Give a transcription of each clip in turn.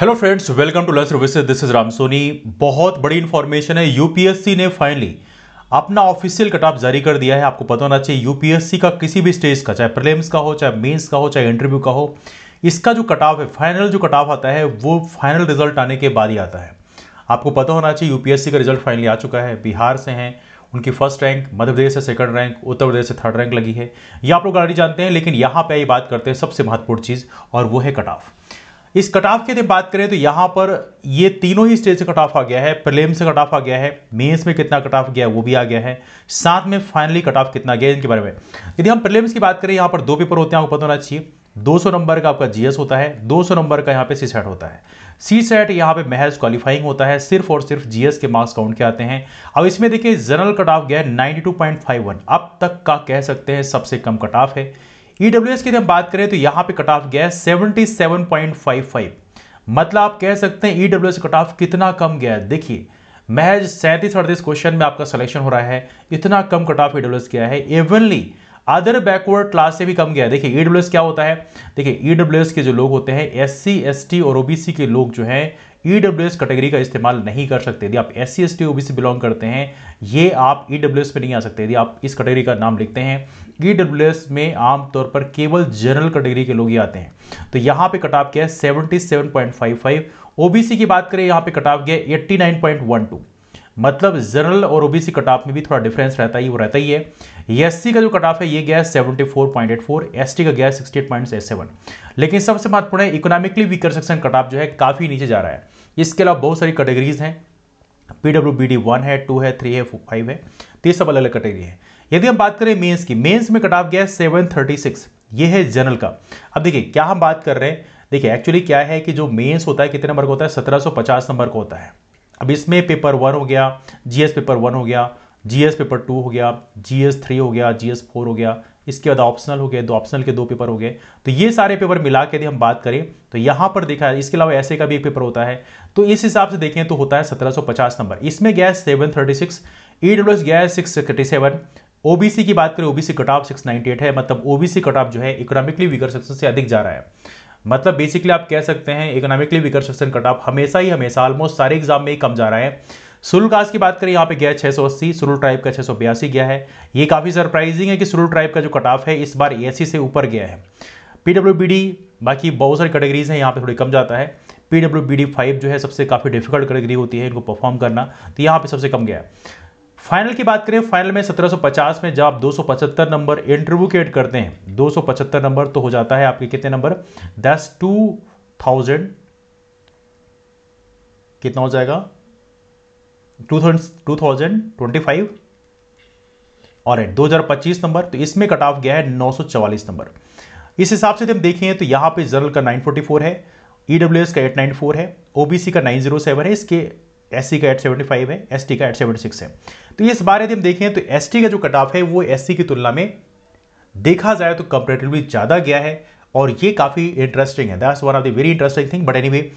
hello friends welcome to लर्स this is Ram Soni बहुत बड़ी इन्फॉर्मेशन है यूपीएससी ने फाइनली अपना ऑफिशियल कट ऑफ जारी कर दिया है आपको पता होना चाहिए यूपीएससी का किसी भी स्टेज का चाहे प्रीलिम्स का हो चाहे मेंस का हो चाहे इंटरव्यू का हो इसका जो कट ऑफ है फाइनल जो कट ऑफ आता है वो फाइनल रिजल्ट आने के बाद ही आता है आपको पता होना चाहिए यूपीएससी का रिजल्ट फाइनली आ चुका है बिहार से हैं उनकी फर्स्ट रैंक मध्य प्रदेश से सेकंड रैंक उत्तर प्रदेश से थर्ड रैंक लगी है ये आप लोग ऑलरेडी जानते हैं लेकिन यहाँ पर आई बात करते हैं सबसे महत्वपूर्ण चीज़ और वो है कट ऑफ इस कट ऑफ की बात करें तो यहां पर ये तीनों ही स्टेज से कट ऑफ आ गया है प्रलेम से कट ऑफ आ गया है मेंस में कितना कट ऑफ गया वो भी आ गया है साथ में फाइनली कट ऑफ कितना गया इनके बारे में यदि हम प्रलेम्स की बात करें यहां पर दो पेपर होते हैं आपको पता होना चाहिए 200 नंबर का आपका जीएस होता है 200 नंबर का यहाँ पे सी सेट होता है सी सेट यहाँ पे महज क्वालिफाइंग होता है सिर्फ और सिर्फ जीएस के मार्क्स काउंट के आते हैं अब इसमें देखिए जनरल कट ऑफ गया है वन अब तक का कह सकते हैं सबसे कम कट ऑफ है ईडब्ल्यू e की हम बात करें तो यहां पे कट ऑफ गया seventy seven point five five मतलब आप कह सकते हैं ईडब्ल्यू एस कट ऑफ कितना कम गया देखिए महज सैंतीस अड़तीस क्वेश्चन में आपका सिलेक्शन हो रहा है इतना कम कट ऑफ ईडब्ल्यू किया गया है इवनली अदर बैकवर्ड क्लास से भी कम गया देखिए ईडब्ल्यू e क्या होता है देखिए ईडब्ल्यू e के जो लोग होते हैं एस सी एस टी और ओबीसी के लोग जो है ईडब्ल्यू कैटेगरी का इस्तेमाल नहीं कर सकते यदि आप S C S T OBC belong करते हैं ये आप ईडब्ल्यू e पर नहीं आ सकते यदि आप इस कैटेगरी का नाम लिखते हैं ईडब्ल्यू में आमतौर पर केवल जनरल कैटेगरी के लोग ही आते हैं तो यहाँ पे कटाव क्या है seventy seven point five five OBC की बात करें यहाँ पे कटाव गया eighty nine point one two मतलब जनरल और ओबीसी कटाफ में भी थोड़ा डिफरेंस रहता ही वो रहता ही है एस का जो कटाफ है ये गया है एस टी का गया है लेकिन सबसे महत्वपूर्ण है इकोनॉमिकली वीकर सेक्शन कटाफ जो है काफ़ी नीचे जा रहा है इसके अलावा बहुत सारी कैटेगरीज हैं पीडब्ल्यू बी डी वन है टू है थ्री है फाइव है तो ये सब अलग अलग कैटेगरी है यदि हम बात करें मेंस की मेंस में कटाफ गया है सेवन थर्टी सिक्स ये है जनरल का अब देखिए क्या हम बात कर रहे हैं देखिए एक्चुअली क्या है कि जो मेंस होता है कितने नंबर का होता है 1750 नंबर का होता है अब इसमें पेपर वन हो गया जीएस पेपर वन हो गया जीएस पेपर टू हो गया जीएस थ्री हो गया जीएस फोर हो गया इसके बाद ऑप्शनल हो गए दो ऑप्शनल के दो पेपर हो गए तो ये सारे पेपर मिला के यदि हम बात करें तो यहाँ पर देखा है इसके अलावा ऐसे का भी एक पेपर होता है तो इस हिसाब से देखें तो होता है 1750 नंबर इसमें गया seven thirty six E W S गैस सिक्स सेवन ओबीसी की बात करें ओबीसी कट ऑफ 698 है मतलब ओबीसी कट ऑफ जो है इकोनॉमिकली वीकर सेक्शन से अधिक जा रहा है मतलब बेसिकली आप कह सकते हैं economically weaker section cut off हमेशा ही हमेशा ऑलमोस्ट सारे एग्जाम में ही कम जा रहा है सुरुल कास्ट की बात करें यहाँ पे गया 680 सुरुल ट्राइब का छः गया है ये काफ़ी सरप्राइजिंग है कि सुरुल ट्राइब का जो कट ऑफ है इस बार ए से ऊपर गया है पी बाकी बहुत सारी कैटेगरीज हैं यहाँ पे थोड़ी कम जाता है P W B D five जो है सबसे काफ़ी डिफिकल्ट कैटेगरी होती है इनको परफॉर्म करना तो यहाँ पे सबसे कम गया है फाइनल की बात करें फाइनल में 1750 में जब आप दो नंबर इंटरव्यू के करते हैं दो नंबर तो हो जाता है आपके कितने नंबर दस टू थाउजेंड कितना हो जाएगा two two thousand twenty five और दो हजार पच्चीस नंबर तो इसमें कट ऑफ गया है नौ सौ चवालीस नंबर इस हिसाब से हम देखें तो यहां पे जनरल का नाइन फोर्टी फोर है ईडब्ल्यू e का एट नाइन फोर है ओबीसी का नाइन जीरो सेवन है इसके एस का एट सेवेंटी फाइव है एस का एट सेवेंटी सिक्स है तो इस बार यदि हम देखें तो एस का जो कट ऑफ है वो एस की तुलना में देखा जाए तो कंपेरेटिवली ज़्यादा गया है और ये काफ़ी इंटरेस्टिंग है that's one of the very interesting thing but anyway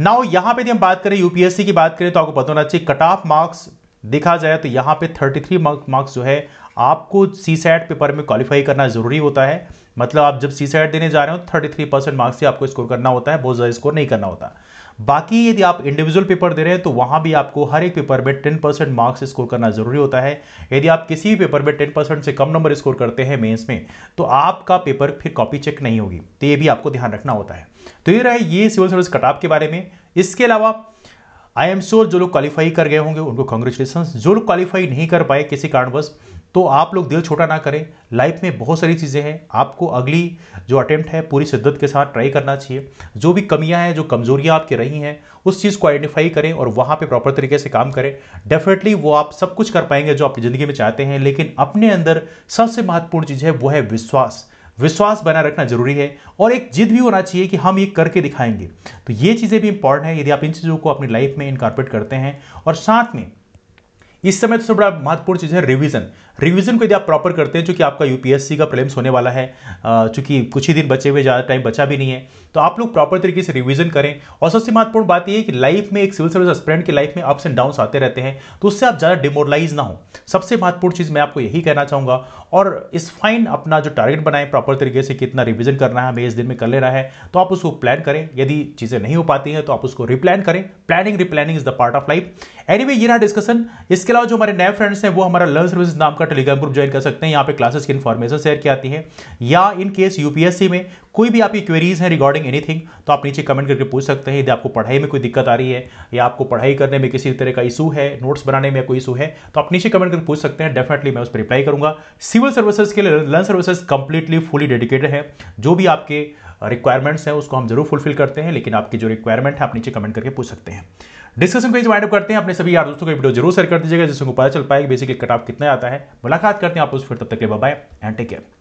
now यहां पे यदि हम बात करें यूपीएससी की बात करें तो आपको पता होना चाहिए कट ऑफ मार्क्स देखा जाए तो यहाँ पे 33 मार्क्स जो है आपको सी सैट पेपर में क्वालिफाई करना ज़रूरी होता है मतलब आप जब सी सैट देने जा रहे हो 33 परसेंट मार्क्स ही आपको स्कोर करना होता है बहुत ज़्यादा स्कोर नहीं करना होता बाकी यदि आप इंडिविजुअल पेपर दे रहे हैं तो वहाँ भी आपको हर एक पेपर में टेन परसेंट मार्क्स स्कोर करना ज़रूरी होता है यदि आप किसी भी पेपर में टेन परसेंट से कम नंबर स्कोर करते हैं मेंस में तो आपका पेपर फिर कॉपी चेक नहीं होगी तो ये भी आपको ध्यान रखना होता है तो ये रहे ये सिविल सर्विस कटाप के बारे में इसके अलावा आई एम श्योर जो लोग क्वालिफाई कर गए होंगे उनको कॉन्ग्रेचुलेसन जो लोग क्वालिफाई नहीं कर पाए किसी कारणवश तो आप लोग दिल छोटा ना करें लाइफ में बहुत सारी चीज़ें हैं आपको अगली जो अटेम्प्ट है पूरी शिद्दत के साथ ट्राई करना चाहिए जो भी कमियां हैं जो कमजोरियां आपके रही हैं उस चीज़ को आइडेंटिफाई करें और वहां पे प्रॉपर तरीके से काम करें डेफिनेटली वो आप सब कुछ कर पाएंगे जो आपकी ज़िंदगी में चाहते हैं लेकिन अपने अंदर सबसे महत्वपूर्ण चीज़ है वो है विश्वास विश्वास बनाए रखना जरूरी है और एक जिद भी होना चाहिए कि हम ये करके दिखाएंगे तो ये चीज़ें भी इंपॉर्टेंट है यदि आप इन चीज़ों को अपनी लाइफ में इनकारपोरेट करते हैं और साथ में इस समय तो सबसे बड़ा महत्वपूर्ण चीज़ है रिवीजन रिवीजन को यदि आप प्रॉपर करते हैं चूंकि आपका यूपीएससी का प्रेम्स होने वाला है चूंकि कुछ ही दिन बचे हुए ज़्यादा टाइम बचा भी नहीं है तो आप लोग प्रॉपर तरीके से रिवीजन करें और सबसे महत्वपूर्ण बात यह है कि लाइफ में एक सिविल सर्विस एस्पिरेंट की लाइफ में अप्स एंड डाउन्स आते रहते हैं तो उससे आप ज़्यादा डिमोरलाइज ना हो सबसे महत्वपूर्ण चीज़ मैं आपको यही कहना चाहूँगा और इस फाइन अपना जो टारगेट बनाएं प्रॉपर तरीके से कितना रिविजन करना है हमें इस दिन में कर लेना है तो आप उसको प्लान करें यदि चीज़ें नहीं हो पाती हैं तो आप उसको रिप्लान करें planning replanning is the part of life any ये रहा डिस्कशन इसके अलावा जो हमारे नए फ्रेंड्स हैं वो हमारा लर्न सर्विस नाम का टेलीग्राम ग्रुप ज्वाइन कर सकते हैं यहाँ पे क्लासेस की इन्फॉर्मेशन शेयर की आती है या इन केस यूपीएससी में कोई भी आपकी क्वेरीज है रिगार्डिंग एनीथिंग तो आप नीचे कमेंट करके पूछ सकते हैं यदि आपको पढ़ाई में कोई दिक्कत आ रही है या आपको पढ़ाई करने में किसी तरह का इशू है नोट्स बनाने में कोई इशू है तो आप नीचे कमेंट करके पूछ सकते हैं डेफिनेटली मैं उस पर रिप्लाई करूंगा सिविल सर्विसेज के लिए learn services completely fully dedicated है जो भी आपके रिक्वायरमेंट्स हैं उसको हम जरूर फुलफिल करते हैं लेकिन आपकी जो रिक्वायरमेंट है आप नीचे कमेंट करके पूछ सकते हैं डिस्कशन पेज वाइंड अप करते हैं अपने सभी यार दोस्तों को वीडियो जरूर शेयर कर दीजिएगा जैसे उनको पता चल पाएगा बेसिकली कटाव कितना आता है मुलाकात करते हैं आप उस फिर तब तक के बाय एंड टेक केयर